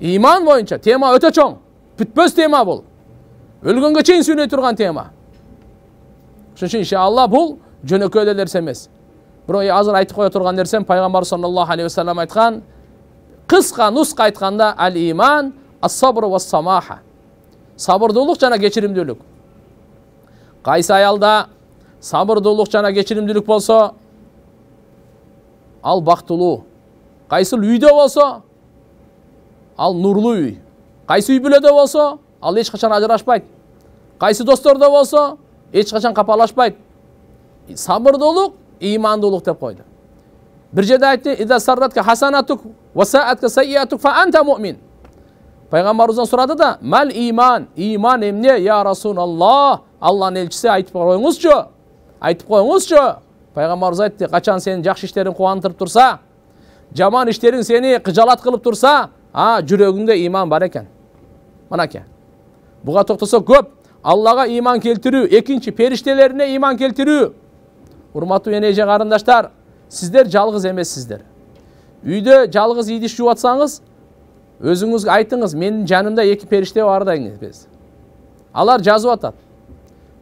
иман бойынша тема өте чоң бүтпөс тема бұл өлгөнгө чейин сүйлөй турган тема ошон үчүн иншаалла бул жөнөкөй эле нерсе эмес бирок азыр айтып кое турган нерсем пайгамбар саллаллаху алейхи вассалам айткан кыска нуска айтканда ал иман ва самаха сабырдуулук жана кечиримдүүлүк кайсы аялда сабырдуулук жана кечиримдүүлүк болсо ал бактылуу кайсыл үйдө болсо ал нұрлы үй қайсы үй бүледе болса ал ешқашан ажырашпайды қайсы достарда болса ешқашан қапалашпайды сабырдылық имандылық деп қойды бір жерде айтты хасанатук мумин пайғамбарымыздан сұрады да мәл иман иман емне я аллах алланың елшісі айтып қойыңызшы айтып қойыңызшы пайғамбарымыз айтты қашан сенің жақсы іштерің қуантырып тұрса жаман іштерің сені қыжалат қылып тұрса а жүрегінде иман бар екен мынакей бұға тоқтасақ көп аллаға иман келтіру екінші періштелеріне иман келтіру урматтуу энеже карындаштар сіздер жалғыз емессіздер үйде жалғыз идиш жууп атсаңыз өзіңіз айтыңыз менің жанымда екі періште бар алар жазып атат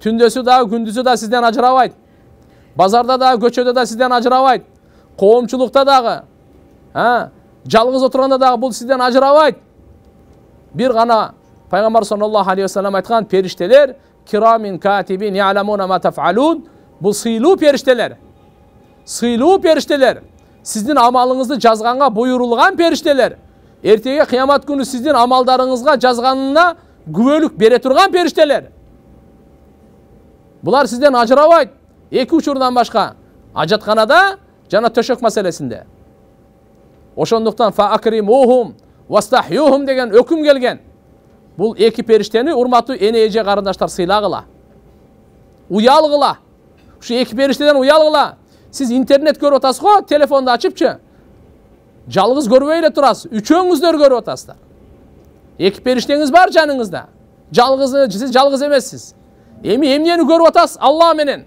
түндесі дағы күндізі да сізден ажырабайды базарда дағы көшеде да сізден ажырабайды коомчулукта дагы жалғыз отырғанда дағы бұл сізден ажырамайды бір ғана пайғамбар саллаллаху алейхи уассалам айтқан періштелер кирамин катибин яламуна ма тафалун бұл сыйлу періштелер сыйлу періштелер сіздің амалыңызды жазғанға бұйырылған періштелер ертеге қиямат күні сіздің амалдарыңызға жазғанына күбөлік бере тұрған періштелер бұлар сізден ажырабайды екі үш башқа ажатханада жана төшөк мәселесінде ошондуктан фаакримухум вастахюхум деген өкүм келген бул эки периштени урматтуу эне эже карындаштар сыйлагыла уялгыла ушу эки периштеден уялгыла сиз интернет көрүп атасыз го телефонду ачыпчы жалгыз көрбөй эле турасыз үчөөңүздөр көрүп атасыздар эки периштеңиз бар жаныңызда жалгыз сиз жалгыз эмессиз эми эмнени көрүп атасыз алла менен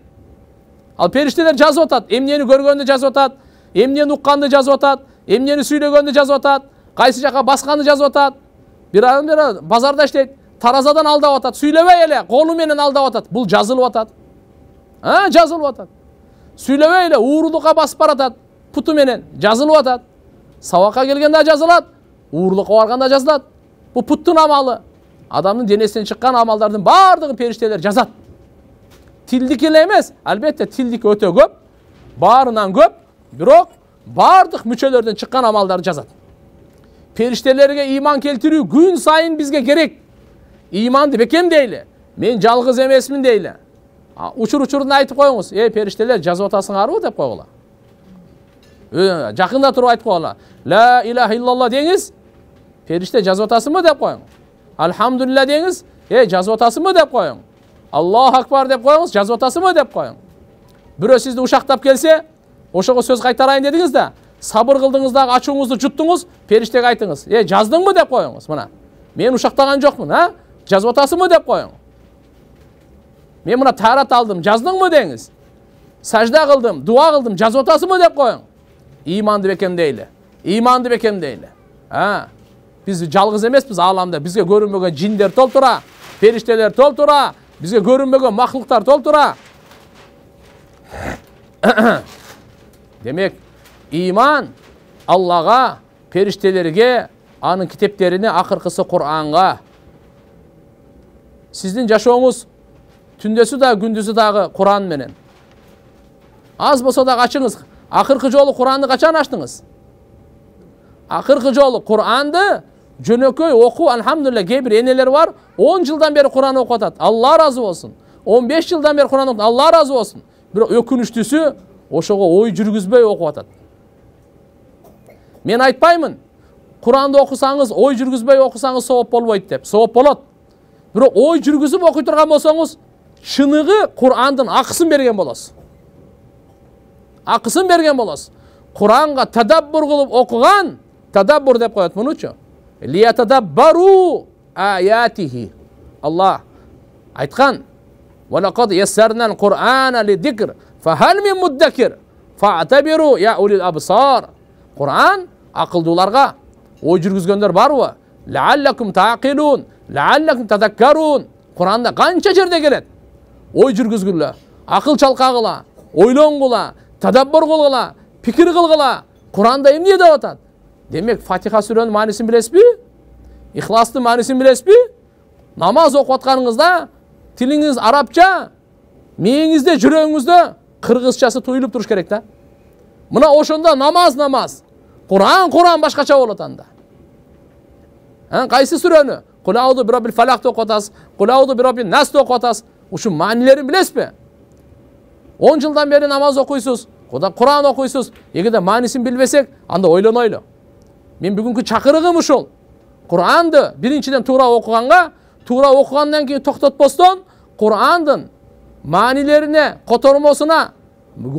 ал периштелер жазып атат эмнени көргөндү жазып атат эмнени укканды жазып атат эмнени сүйлөгөндү жазып атат кайсы жака басқаны жазып атат бир адам базарда иштейт таразадан алдап атат сүйлөбөй эле колу менен алдап атат бул жазылып атат а жазылып атат сүйлөбөй эле уурулукка басып баратат путу менен жазылып атат сабакка келгенде жазылат уурулукка барганда жазылат бул путтун амалы адамдын денесинен чыккан амалдардын баардыгын периштелер жазат тилдики эле эмес албетте тилдики өтө көп баарынан көп бирок баардык мүчөлөрдөн шыққан амалдарды жазат периштелерге иман келтирүү күн сайын бізге керек Иманды бекемдейли мен жалгыз эмесмин дейли учур учурунда айтып коюңуз эй периштелер жазып атасыңарбы деп койгула жақында туруп айтып койгула ла иллаха иллалла деңиз периште жазып атасыңбы деп коюң альхамдулилля деңіз эй жазып атасыңбы деп коюң аллаху акбар деп коюңуз жазып атасыңбы деп коюң бирөө сизди ушактап келсе ошоға сөз кайтарайын дедиңиз да сабыр кылдыңыз дагы ачууңузду жуттуңуз периштеге айтыңыз э жаздыңбы деп коюңуз мына мен ушактаган жокмун а жазып атасыңбы деп коюң мен мына таарат алдым жаздыңбы деңиз деңіз кылдым қылдым дуа қылдым жазып атасыңбы деп коюң иманды бекемдейли иманды бекемдейли а біз жалғыз емеспіз ааламда бізге көрінбеген жиндер толтура периштелер толтура бизге көрүнбөгөн мақұлықтар толтура демек иман аллаға періштелерге аның кітептеріне ақырқысы құранға сіздің жашауыңыз түндесі да күндізі дағы құран менен аз болса да қачыңыз ақырқы жолы құранды қашан аштыңыз ақырқы жолы құранды жөнөкөй оқу алхамдулла, кейбір енелер бар 10 жылдан бері құран оқып жатады алла разы болсын 15 жылдан бері құран оқып алла разы болсын бірақ өкініштісі ошого ой жүргүзбөй окуп атат мен айтпаймын Құранды окусаңыз ой жүргүзбөй окусаңыз сооп болбойт деп сооп болот бирок ой жүргүзүп окуй турган болсоңуз чыныгы курандын акысын берген болосуз акысын берген болосуз Құранға тадаббур кылып окуган тадаббур деп коет мунучу лиятадаббару аятихи алла айткан фахәл мен құран ақылдыларға ой жүргізгендер бар ғой ләалләкум құранда қанша жерде келеді ой ақыл шалқағыла ойлонгула тадаббур қылғыла пикир қылғыла құранда эмне деп атат демек фатиха сүренің мәнісін білесіз маанисин мәнісін намаз окуп тіліңіз арабча миыңызде qirg'izchasi tuyulib turishi kerakda mana hoşunda namaz namaz. Kur'an Kur'an başka bo'ladi anda qaysi surani qul audu bi robbil falaqni o'qiyotasiz qul audu bi robbin nasni o'qiyotasiz manilerin ma'nilarini bilasizmi o'n yıldan beri namaz o'qiysiz Kur'an qur'on o'qiysiz egada ma'nisini bilmasak anda o'ylanayli men bugungi chaqirig'im ushul qur'onni birinchidan to'g'ri o'qiganga to'g'ri ki toktot to'xtatmasdan qur'ondan Манилеріне қоторымосына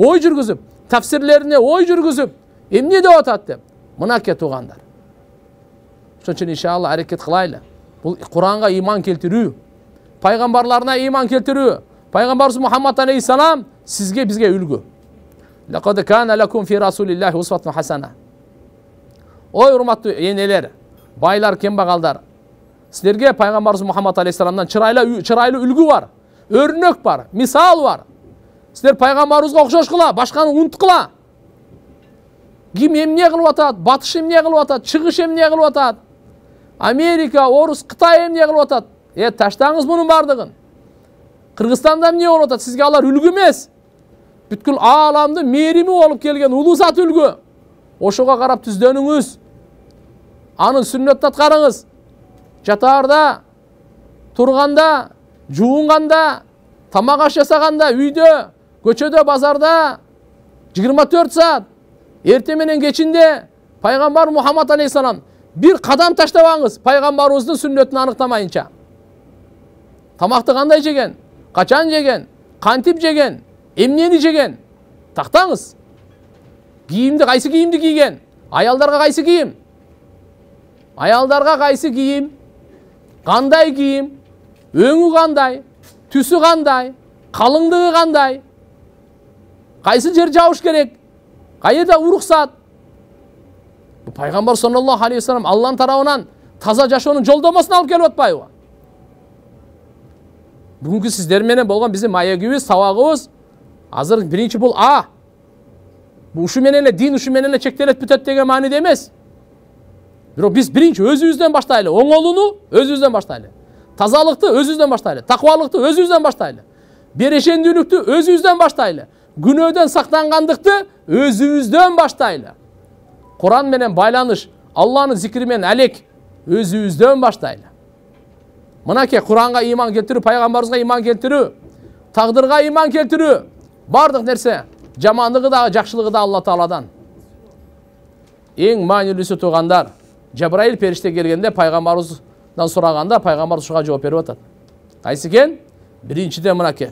ой жүргізіп, тәфсірлеріне ой жүргізіп, емне де отады деп. кет оғандар. Сон үшін иншалла әрекет қылайлы. Бұл Құранға иман келтіру, пайғамбарларына иман келтіру, пайгамбарыбыз Мұхаммад алейхисалам сізге бізге үлгі. Лақады кән әләкум фи رسول الله أسوة хасана. Ой урматтуу енелер, байлар, кембагалдар, сіздерге пайғамбарысы Мұхаммад алейхисаламдан чырайлы чырайлы үлгі бар өрнек бар мисал бар сіздер пайғамбарымызға ұқсас қыла башқаны унут қыла ким эмне кылып атат батыш эмне кылып атат чыгыш эмне кылып атат америка орус кытай эмне кылып атат э таштаңыз мунун баардыгын кыргызстанда эмне болуп атат сизге алар үлгү эмес бүткүл ааламды мээрими болуп келген улуу зат үлгү ошого карап түздөнүңүз анын сүннөтүн аткарыңыз жатаарда турганда жуынғанда тамақ аш жасағанда үйде көшеде базарда 24 ерте менен кечинде пайғамбар Мухаммад алейхисалам бір қадам таштабаңыз пайғамбарымыздың сүннөтүн анықтамайынша тамақты қандай жеген қачан жеген қантип жеген эмнени жеген тақтаңыз кийимди қайсы кийимди кийген аялдарга қайсы кийим аялдарга қайсы кийим қандай кийим өңі қандай түсі қандай қалыңдығы қандай қайсы жер жауыш керек қайда бұл пайғамбар саллаллаху алейхи вассалам алланың тарауынан таза жашоонун жолдомосун алып келип атпайбы бүгінгі сиздер менен болгон биздин маегибиз сабагыбыз азыр бірінші бұл а бұл менен эле дин ушу менен эле чектелет бүтөт деген мааниде эмес бирок биз биринчи өзүбүздөн баштайлы оңолууну өзімізден бастайлы тазалықты өзімізден баштайлы тақуалықты өзімізден баштайлы берешенділікті өзімізден баштайлы күнөөдөн сактангандыкты өзүбүздөн баштайлы куран менен байланыш алланын зикири менен алек өзүбүздөн баштайлы мынакей куранга ыйман келтирүү пайгамбарыбызга ыйман келтирүү тагдырга ыйман келтирүү баардык нерсе жамандыгы да, жакшылыгы да алла тааладан эң маанилүүсү туугандар жабрайыл периште келгенде пайгамбарыбыз сұрағанда пайғамбар шұға жауап беріп жатады қайсы екен біріншіден мынаке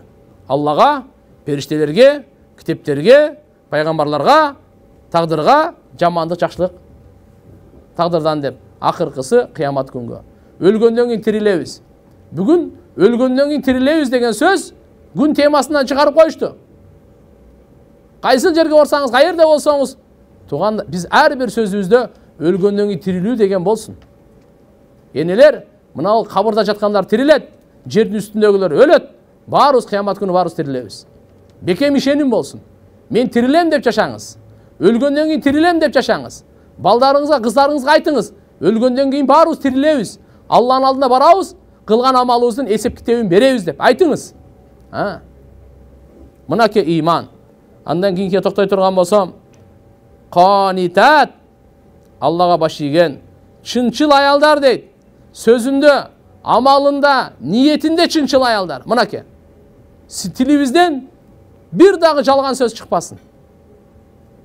аллаға періштелерге кітептерге пайғамбарларға тағдырға жамандық жақсылық тағдырдан деп ақырқысы қиямат күнгі өлгеннен кейін тірілеміз бүгін өлгеннен кейін тірілеміз деген сөз күн темасынан шығарып қойышты қайсы жерге барсаңыз қай жерде болсаңыз туған біз әрбір сөзімізде өлгеннен кейін тірілу деген болсын енелер мынау қабырда жатқандар тіріледі жердің үстіндегілер өледі баарыбыз қиямат күні баарыбыз тірілеміз бекем ишенім болсын мен тірілем деп жашаңыз өлгеннен кейін тірілем деп жашаңыз балдарыңызға қыздарыңызға айтыңыз өлгеннен кейін баарыбыз тірілеміз алланың алдына барабыз қылған амалыбыздың есеп кітебін береміз деп айтыңыз мынакей иман андан кейінке тоқтай тұрған болсам қанитат аллаға баш иген шыншыл аялдар дейді сөзінде амалында ниетінде чынчыл аялдар мынакей тилибизден бир дагы жалган сөз чыкпасын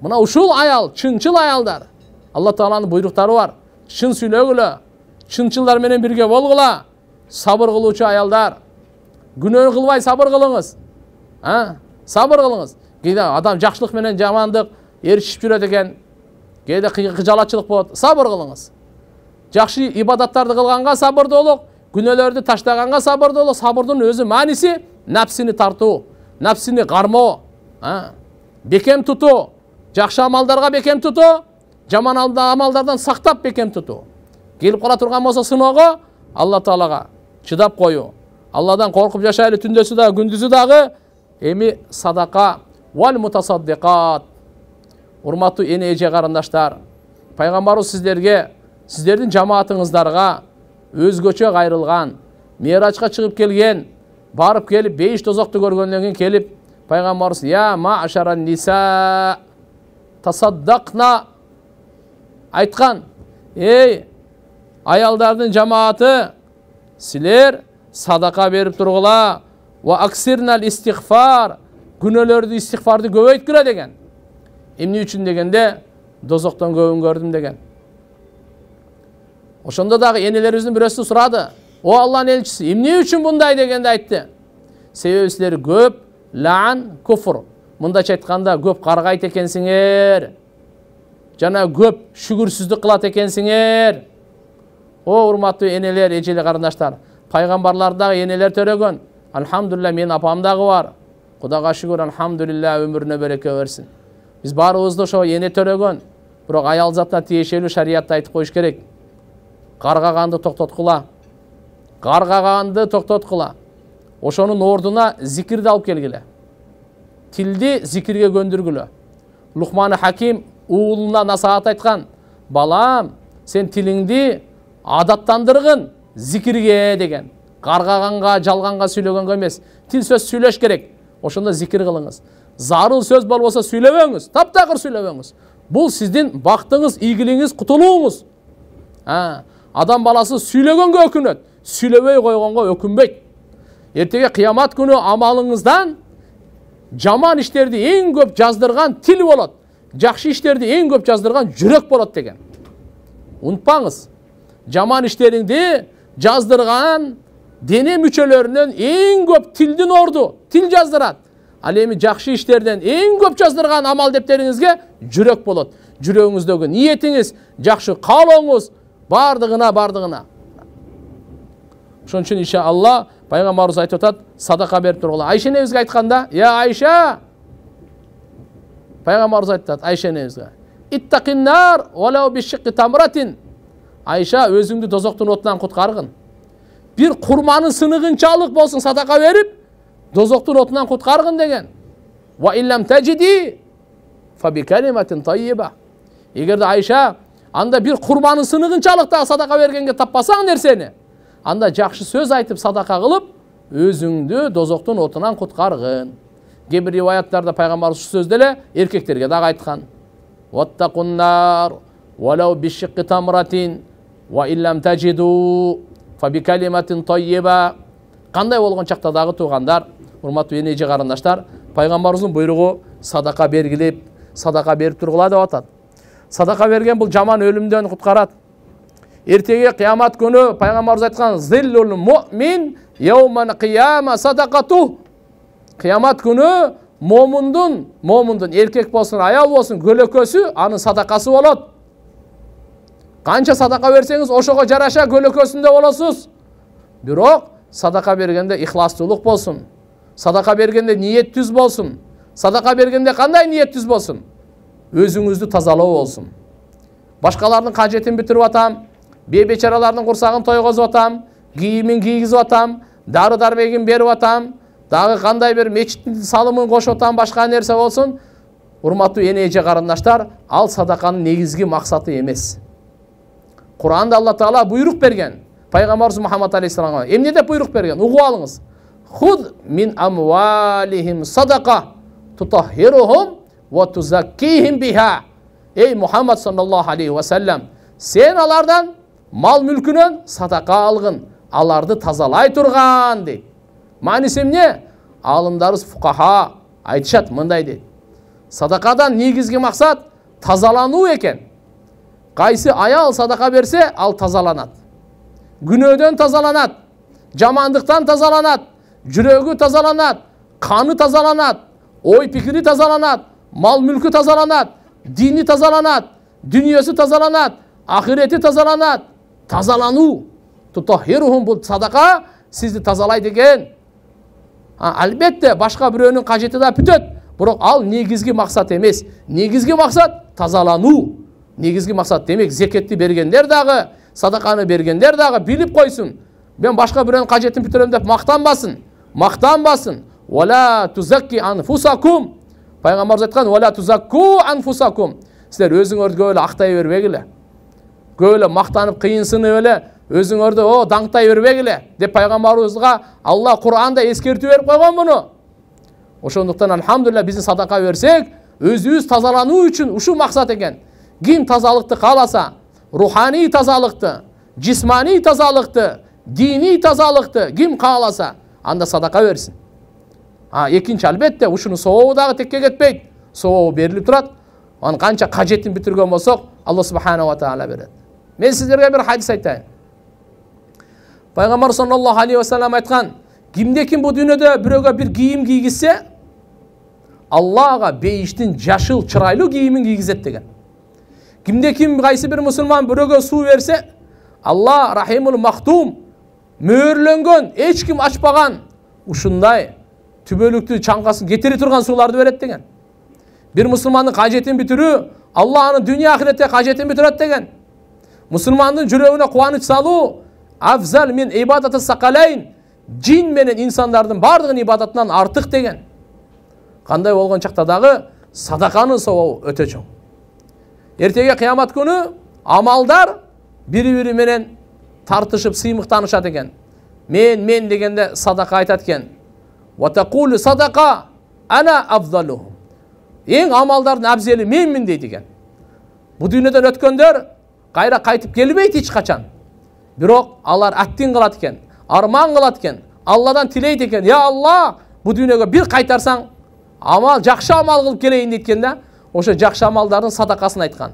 мына ушул аял чынчыл аялдар алла тааланын буйруктары бар чын сүйлөгүлө чынчылдар менен бирге болгула сабыр кылуучу аялдар күнөө кылбай сабыр кылыңыз сабыр кылыңыз кээде адам жакшылык менен жамандык ээрчишип жүрөт экен кээде кыжалатчылык болот сабыр кылыңыз жақшы ибадаттарды қылғанға сабырдылық күнәларды таштағанға сабырдылық сабырдың өзі мәнісі нәпсіні тарту нәпсіні қармау ә? бекем тұту жақсы амалдарға бекем тұту жаман амалдардан сақтап бекем тұту келіп қала тұрған болса сынағы алла тағалаға шыдап қою алладан қорқып жашайлы түндесі дағы күндізі дағы эми садақа вал мутасаддиқат урматтуу эне эже пайғамбарымыз сіздерге, сіздердің жамаатыңыздарға өзгөчө қайрылған мерачқа шығып келген барып келіп бейіш тозақты көргеннен кейін келіп пайғамбарымыз я машара ниса тасаддақна айтқан ей аялдардың жамааты сілер садақа беріп тұрғыла уа аксирнал истихфар күнәлөрді истихфарды көбейткіла деген эмне үшін дегенде дозоктон көбін көрдім деген ошондо дагы энелерибиздин бирөөсү сурады о алланын элчиси эмне үчүн мындай дегенде айтты себеби силер көп лаан куфр мындайча айтканда көп каргайт экенсиңер жана көп шүгүрсүздүк кылат экенсиңер о урматтуу энелер эжели карындаштар пайгамбарлар дагы энелер төрөгөн альхамдулилля менин апам дагы бар кудайга шүгүр альхамдулилля өмүрүнө береке берсин биз баарыбыз да ошо эне төрөгөн бирок аял затына тиешелүү шариятты айтып коюш керек қарғағанды тоқтатқыла қарғағанды тоқтатқыла Ошоның ордуна зикирди алып келгиле тилди зикирге көндүргүлө Лұқманы хаким уулуна насаат айткан балам сен тилиңди адаттандыргын зикирге деген қарғағанға жалғанға сүйлөгөнгө емес тіл сөз сүйлөш керек ошондо зикир кылыңыз зарыл сөз бар болса таптакыр сүйлөбөңүз бул сиздин бактыңыз ийгилигиңиз кутулууңуз адам баласы сүйлегенге өкінеді сөйлебей қойғанға өкінбейді ертеге қиямат күні амалыңыздан жаман іштерді ең көп жаздырған тіл болады жақсы іштерді ең көп жаздырған жүрек болады деген ұмытпаңыз жаман іштеріңді жаздырған дене мүшелерінен ең көп тілдің орды тіл жаздырады ал эми жақсы іштерден ең көп жаздырған амал дептеріңізге жүрек болады жүрегіңіздегі ниетіңіз жақсы қалауыңыз бардығына бардығына ошон үчүн алла пайгамбарыбыз айтып атат садака берип тургула айша энебизге айтканда я айша пайгамбарыбыз айтып атат айша энебизге иттакиннар тамратин айша өзүңдү тозоктун отунан куткаргын бир курманын сыныгынчалык болсун садака берип тозоктун отунан куткаргын деген эгерде айша анда бир құрбаны сынығын дагы садақа бергенге таппасаң нерсени анда жақшы сөз айтып садака кылып өзүңдү дозоктун отунан куткаргын кээ бир рибаяттарда пайгамбарыбыз ушул сөздү эле эркектерге дагы фабикалиматин кандай болгон чакта дагы туугандар урматтуу эне эже карындаштар пайгамбарыбыздын буйругу садака бергилеп садака берип тургула деп атат садақа берген бұл жаман өлімден құтқарады ертеге қиямат күні пайғамбарымыз айтқан зиллул мумин қияма садақату қиямат күні момындың момындың еркек болсын аял болсын көлөкөсү аны садақасы болады қанша садақа берсеңіз ошоға жараша көлөкөсүндө боласыз бирок садақа бергенде ихластуулук болсын садақа бергенде ниет түз болсын садақа бергенде қандай ниет түз болсын өзіңізді тазалау болсын башкалардын қажетін бітіріп атам бейбечаралардың құрсағын тойгозуп атам киімін кийгизип атам дары дәрмегін берип атам дағы қандай бір мешіттің салымын кошуп атам басқа нерсе болсын урматтуу эже карындаштар ал садаканын негизги максаты эмес куранда алла таала буйрук берген пайгамбарыбыз мухаммад алейхисаламга эмне деп буйрук берген угуп алыңыз худ мин амвалихим садака وَتُزَكِّيهِمْ Мухаммад Ey Muhammed sallallahu Сен алардан Мал sen alardan mal садақа алғын аларды тазалай тұрған дейді мәнісі не алымдарымыз фукаха айтышат мындай дейді садақадан негізгі мақсат тазалану екен қайсы аял садақа берсе ал тазаланат Гүнөден тазаланат жамандықтан тазаланат жүрегі тазаланат қаны тазаланат ой пікірі тазаланат мал мүлкі тазаланат, дини тазаланат, дүниесі тазаланат, ахиреті тазаланат, тазалану тутахируум бұл садақа сізді тазалай деген. әлбетте башқа біреуінің қажеті да пүтет, бірақ ал негізгі мақсат емес негізгі мақсат тазалану негізгі мақсат демек зекетті бергендер дағы садақаны бергендер дағы біліп қойсын мен башқа біреунің қажетін бүтіремін деп мақтанбасын мақтанбасын тузакки анфусакум пайғамбарымыз айтқан сіздер өзіңөрді өлі ақтай бермегіле көйлі мақтанып қиынсынып өзіңөрді о даңқтай бермегіле деп пайғамбарымызға алла құранда ескерту беріп қойған бұны ошондуктан альхамдулилля біздің садақа берсек өзүбүз тазалануу үшін ушул мақсат екен ким тазалықты қаласа рухани тазалықты жисмани тазалықты диний тазалықты ким кааласа анда садақа берсін а экинчи албетте ушуну соо дагы текке кетпейт сообу берилип турат анын канча кажетин бүтүргөн болсок алла субханала таала берет мен сиздерге бир хадис айтайын пайгамбар саллаллаху алейхи вассалам айткан кимде ким бул дүйнөдө бирөөгө бир кийим кийгизсе алла ага бейиштин жашыл чырайлуу кийимин кийгизет деген кимде ким кайсы бир мусулман бирөөгө суу берсе алла рахимул махтум мөөрлөнгөн эч ким ачпаган ушундай түбөлүктү чаңкасын кетире турган сууларды берет деген бир мусулмандын кажетин бүтүрүү алла анын дүйнө ахиретте кажетин бүтүрөт деген мусулмандын жүрөгүнө кубаныч салуу афзал мин ибадаты сакалайн жин менен инсандардын баардыгынын ибадатынан артык деген кандай болгон чакта дагы садаканын собобу өтө чоң эртеге кыямат күнү амалдар бири бири менен тартышып сыймыктанышат экен мен мен дегенде садака айтат экен уатакулу садақа ана абдалухум ең амалдардың абзелі менмін дейді Бұ бұл дүниеден өткендер қайра қайтып келмейді ешқашан бирок алар әттин қылады екен арман қылады екен алладан тілейді екен я алла бұл дүниеге бір қайтарсаң амал жақсы амал қылып келейін дейді да жақшы жақсы амалдардың садақасын айтқан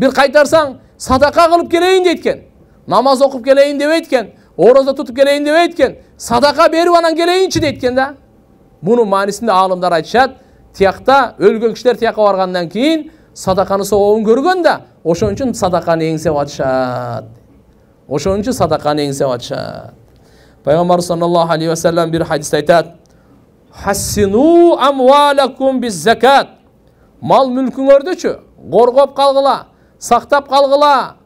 бір қайтарсаң садақа қылып келейін дейді намаз оқып келейін деп ораза tutup келейін деп айткен садақа беріп анан келейінші дейді да бұның мааниси аалымдар айтышат тияқта өлген кишилер тияққа барғаннан кейін садақаны согоогун көргөн да ошон үчүн садаканы эңсеп атышат ошон үчүн садаканы эңсеп атышат пайгамбар саллаллаху алейхи вассалам бир хадисте айтат хассину амвалакум биззакат мал мүлкүңөрдүчү коргоп калгыла сактап калгыла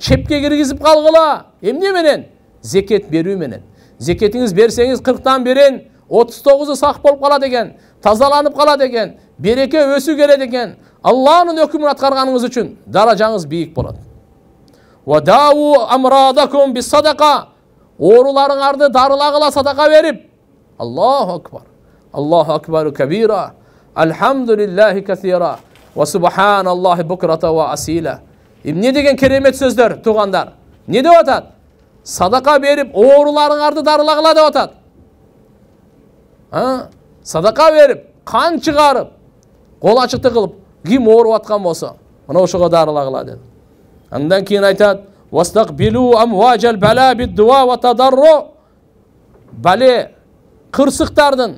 чепке киргизип калгыла эмне менен зекет беруменен зекетіңіз берсеңіз қырықтан берен отыз тоғызы сақ болып қалады деген, тазаланып қалады деген, береке өсу келеді екен алланың үкімін атқарғаныңыз үшін даражаңыз биік болады оруларыңарды дарыла қыла садақа беріп аллаху акбар аллаху акбару кабира альхамдулиллахи касира уа субханаллахи букрата уа асила не деген керемет сөздер туғандар не деп атады садақа беріп ооруларыңарды дарылагыла деп атат садақа беріп қан шығарып қол ашықты қылып ким ооруп аткан болсо мына ошого дарылагыла деп андан кийин айтат бале кырсыктардын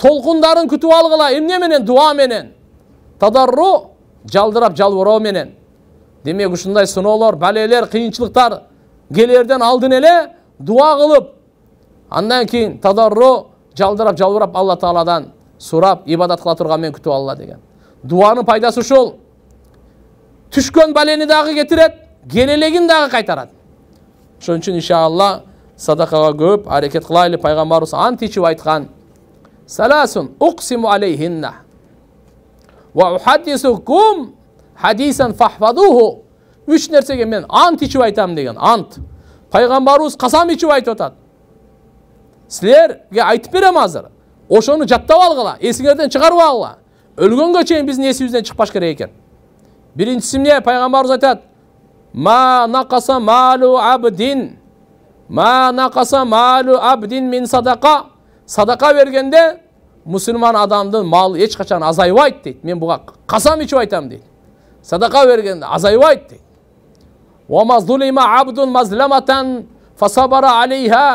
толкундарын күтүп алгыла эмне менен дуа менен тадарру жалдырап жалбыроо менен демек ушундай сыноолор бәлелер кыйынчылыктар келерден алдын эле дуа кылып андан кийин тадарру, жалдырап жалбырап алла тааладан сурап ибадат кыла турган мен күтүп алла деген дуанын пайдасы ушул түшкөн балени дагы кетирет келелегин дагы кайтарат ошон үчүн иншаалла садакага көп аракет кылайлы пайгамбарыбыз ант ичип айткан саласун уксиму алейхинна ва ухаддисукум хадисан фахфадуху үш нәрсеге мен ант ішіп айтамын деген ант пайғамбарыбыз қасам ішіп айтып атады сілерге айтып беремін азыр ошоны жаттап алғыла есіңерден шығарып алғыла өлгөнгө чейин биздин эсибизден чыкпаш керек экен биринчиси эмне пайгамбарыбыз айтат ма накаса малу абдин ма накаса малу абдин мин садака садака бергенде мұсылман адамдың малы ешқашан азайбайды дейді мен бұға қасам ішіп айтам дейді садақа бергенде азайбайды дейді وَمَا ظُلِمَ عَبْدٌ مَزْلَمَةً فَصَبَرَ عَلَيْهَا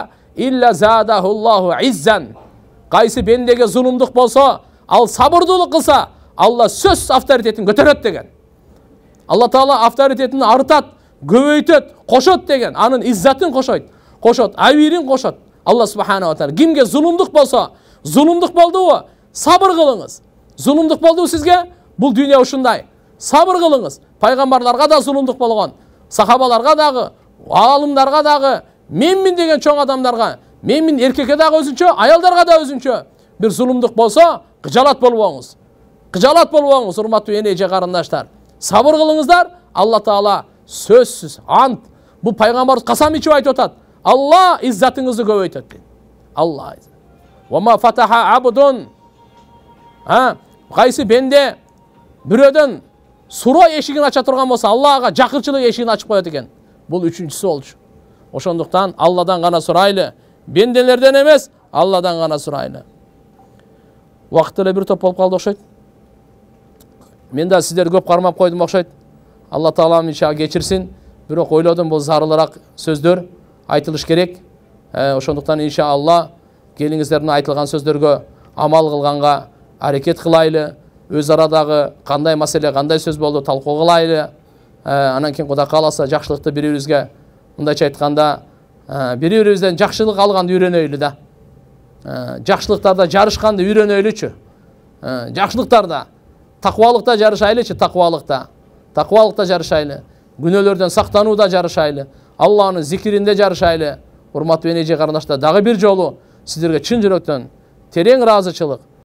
إِلَّا زَادَهُ اللّٰهُ عِزَّنْ Қайсы бендеге зұлымдық болса, ал сабырдылық қылса, Алла сөз авторитетін көтереді деген. Алла Таала авторитетін артат, көбейтет, қошот деген. Аның иззатын қошойт. Қошот, әвирін қошот. Алла субханала тағала кімге зұлымдық болса, зұлымдық болды ғой, сабыр қылыңыз. Зұлымдық болды сізге? Бұл дүние ұшындай. Сабыр қылыңыз. Пайғамбарларға да зұлымдық болған сахабаларға дағы ғалымдарға дағы менмін деген чоң адамдарға менмін еркекке дағы өзінше аялдарға да өзінше бір зұлымдық болса қыжалат болбоңыз қыжалат болбоңыз урматтуу энеже карындаштар сабыр кылыңыздар алла таала сөзсіз ант бул пайгамбарыбыз касам ичип айтып атат алла иззатыңызды көбөйтөт дейт алла кайсы бенде бирөөдөн суроо эшигин ача турган болсо аллаға жақыншылық эшигин ачып коет экен бул үчүнчүсү болчу ошондуктан алладан гана сурайлы бенделерден эмес алладан гана сурайлы убакыт бір бир топ болуп калды окшойт мен да сиздерди көп кармап койдум окшойт алла таалам иншалла кечирсин бирок ойлодум бул зарылыраак сөздөр айтылыш керек ошондуктан иншаалла мына айтылган сөздөргө амал кылганга аракет кылайлы өз арадағы қандай мәселе қандай сөз болды талқы қылайлы ә, анан кейін құда қаласа жақсылықты бір бірімізге мындайша айтқанда ә, бір бірімізден жақсылық алғанды үйренейлі да ә, жақсылықтарда жарышқанды үйренейлічі ә, жақсылықтарда тақуалықта жарышайлычы тақуалықта тақуалықта жарышайлы күнөөлөрдөн сактанууда жарышайлы алланын зикиринде жарышайлы урматтуу эне же карандаштар дагы бир жолу сиздерге чын жүрөктөн терең ыраазычылык